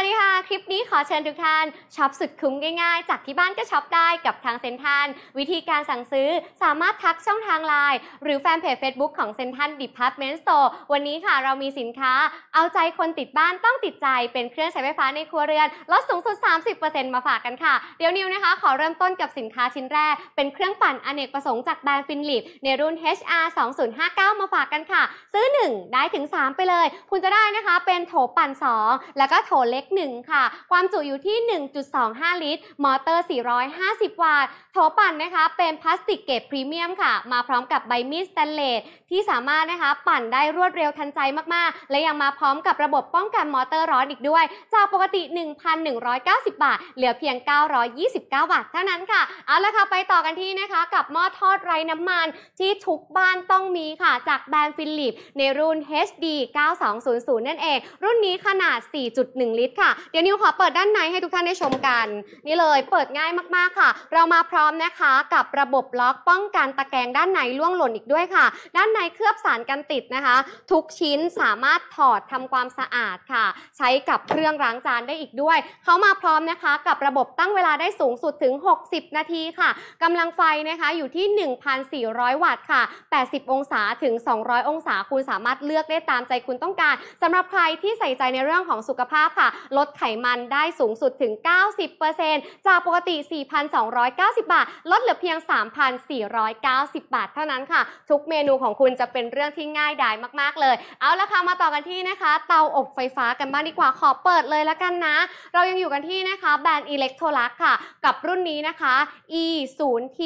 วัสดีค่ะ คลิปนี้ขอเชิญทุกท่านช็อปสุดคุ้มง่ายๆ จากที่บ้านก็ช็อปได้กับทางเซ็นทันวิธีการสั่งซื้อสามารถทักช่องทางไลน์หรือแฟนเพจ Facebook ของเซ็นทันดิพาร์ตเมนต์สโตร์วันนี้ค่ะเรามีสินค้า เอาใจคนติดบ้านต้องติดใจเป็นเครื่องใช้ไฟฟ้าในครัวเรือน ลดสูงสุด 30%มาฝากกันค่ะ เดี๋ยวนิวนะคะขอเริ่มต้นกับสินค้าชิ้นแรกเป็นเครื่องปั่นอเนกประสงค์จากแบรนด์ฟินลิปในรุ่น HR 2059มาฝากกันค่ะ ซื้อ 1 ได้ถึง 3 ไปเลย คุณจะได้นะคะเป็นโถปั่น2แล้วก็โถเล็ก1ค่ะ ความจุอยู่ที่ 1.25 ลิตร มอเตอร์ 450 วัตต์โถปั่นนะคะ เป็นพลาสติกเกรดพรีเมียมค่ะมาพร้อมกับใบมีดสแตนเลสที่สามารถนะคะปั่นได้รวดเร็วทันใจมากๆ และยังมาพร้อมกับระบบป้องกันมอเตอร์ร้อนอีกด้วย จากปกติ 1,190บาท เหลือเพียง 929บาทเท่านั้นค่ะ เอาละค่ะ ไปต่อกันที่นะคะ กับหม้อทอดไร้น้ำมัน ที่ทุกบ้านต้องมีค่ะ จากแบรนด์ฟิลิปในรุ่น HD 9200นั่นเอง รุ่นนี้ขนาด 4.1 ลิตรค่ะ เดี๋ยวนิวขอเปิดด้านใน ให้ทุกท่านได้ชมกัน นี่เลย เปิดง่ายมากๆค่ะ เรามาพร้อมนะคะ กับระบบล็อกป้องกันตะแกรงด้านในล่วงหล่นอีกด้วยค่ะ ด้านในเคลือบสารกันติดนะคะ ทุกชิ้นสามารถถอดทำความสะอาดค่ะ ใช้กับเครื่องล้างจานได้อีกด้วยเขามาพร้อมนะคะ กับระบบตั้งเวลาได้สูงสุดถึง 60 นาทีค่ะ กำลังไฟนะคะอยู่ที่ 1,400 วัตต์ค่ะ 80 องศาถึง 200 องศา คุณสามารถเลือกได้ตามใจคุณต้องการ สำหรับใครที่ใส่ใจในเรื่องของสุขภาพค่ะลดไขมันได้สูงสุดถึง 90%จากปกติ 4,290 บาท ลดเหลือเพียง 3,490 บาทเท่านั้นค่ะ ทุกเมนูของคุณจะเป็นเรื่องที่ง่ายดายมากๆ เลย เอาละค่ะ มาต่อกันที่นะคะ เตาอบไฟฟ้ากันบ้างดีกว่า ขอเปิดเลยละกันนะ เรายังอยู่กันที่นะคะ แบรนด์อิเล็กโทรลักค่ะ กับรุ่นนี้นะคะ e 0 t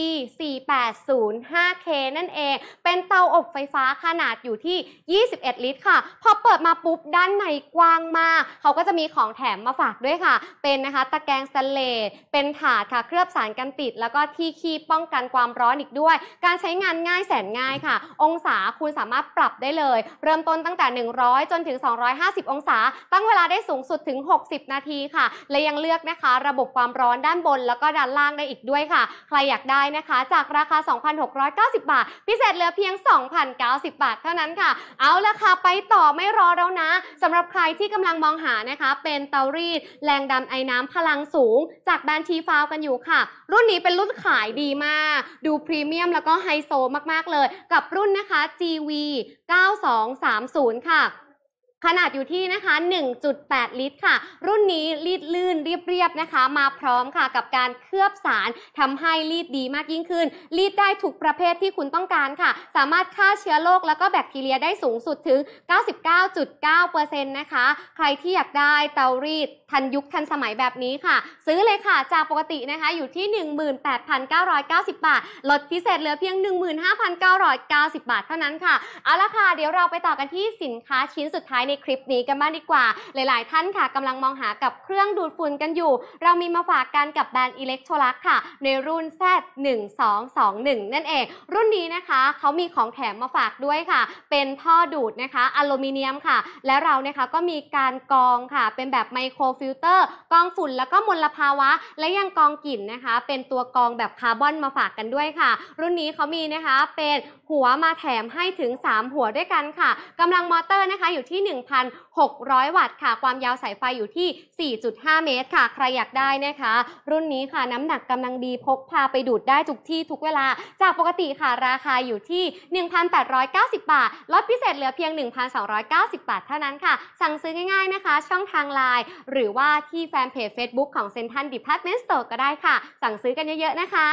4 8 0 5 k นั่นเอง เป็นเตาอบไฟฟ้าขนาดอยู่ที่ 21 ลิตรค่ะ พอเปิดมาปุ๊บด้านในกว้างมากเขาก็จะมีของแถมมาฝากด้วยค่ะ เป็นนะคะตะแกรงสเลตเป็นถาดค่ะเคลือบสารกันติด แล้วก็ที่คีบป้องกันความร้อนอีกด้วย การใช้งานง่ายแสนง่ายค่ะ องศาคุณสามารถปรับได้เลย เริ่มต้นตั้งแต่ 100จนถึง250องศา ตั้งเวลาได้สูงสุดถึง 60 นาทีค่ะและยังเลือกนะคะ ระบบความร้อนด้านบน แล้วก็ด้านล่างได้อีกด้วยค่ะ ใครอยากได้นะคะ จากราคา 2,690 บาท พิเศษเหลือเพียง2,090บาทเท่านั้นค่ะ เอาละค่ะไปต่อไม่รอแล้วนะสำหรับใครที่กำลังมองหานะคะเป็นเ็นเตารีดแรงดันไอน้ำพลังสูง จากแบรนด์ทีฟาวกันอยู่ค่ะ รุ่นนี้เป็นรุ่นขายดีมาก ดูพรีเมียมแล้วก็ไฮโซมากๆเลย กับรุ่นนะคะ GV 9230ค่ะขนาดอยู่ที่นะคะ 1.8 ลิตรค่ะ รุ่นนี้ลีดลื่นเรียบๆนะคะ มาพร้อมค่ะกับการเคลือบสาร ทำให้ลีดดีมากยิ่งขึ้น ลีดได้ทุกประเภทที่คุณต้องการค่ะ สามารถฆ่าเชื้อโรคแล้วก็แบคทีเรียได้สูงสุดถึง 99.9%นะคะ ใครที่อยากได้เตารีด ทันยุคทันสมัยแบบนี้ค่ะ ซื้อเลยค่ะจากปกตินะคะอยู่ที่ 18,990 บาท ลดพิเศษเหลือเพียง 15,990 บาทเท่านั้นค่ะเอาละค่ะเดี๋ยวเราไปต่อกันที่สินค้าชิ้นสุดท้ายในคลิปนี้กันบ้างดีกว่าหลาย ๆท่านค่ะกำลังมองหากับเครื่องดูดฝุ่นกันอยู่ เรามีมาฝากกันกับแบรนด์อิเล็กโทรลักค่ะ ในรุ่น Z1221 นั่นเอง รุ่นนี้นะคะเขามีของแถมมาฝากด้วยค่ะ เป็นท่อดูดนะคะอลูมิเนียมค่ะ และเรานะคะก็มีการกรองค่ะ เป็นแบบไมโครฟิลเตอร์กรองฝุ่นแล้วก็มลภาวะ และยังกรองกลิ่นนะคะ เป็นตัวกรองแบบคาร์บอนมาฝากกันด้วยค่ะรุ่นนี้เขามีนะคะเป็นหัวมาแถมให้ถึง 3 หัวด้วยกันค่ะกำลังมอเตอร์นะคะอยู่ที่1,600 วัตต์ค่ะ ความยาวสายไฟอยู่ที่ 4.5 เมตรค่ะใครอยากได้นะคะ รุ่นนี้ค่ะน้ำหนักกำลังดีพกพาไปดูดได้ทุกที่ทุกเวลา จากปกติค่ะราคาอยู่ที่ 1,890 บาทลดพิเศษเหลือเพียง 1,290บาทเท่านั้นค่ะ สั่งซื้อง่ายๆนะคะ ช่องทางไลน์หรือว่าที่แฟนเพจ Facebook ของ c e n ั r ดิพาร์ตเมนต์สโตร์ก็ได้ค่ะ สั่งซื้อกันเยอะๆนะคะ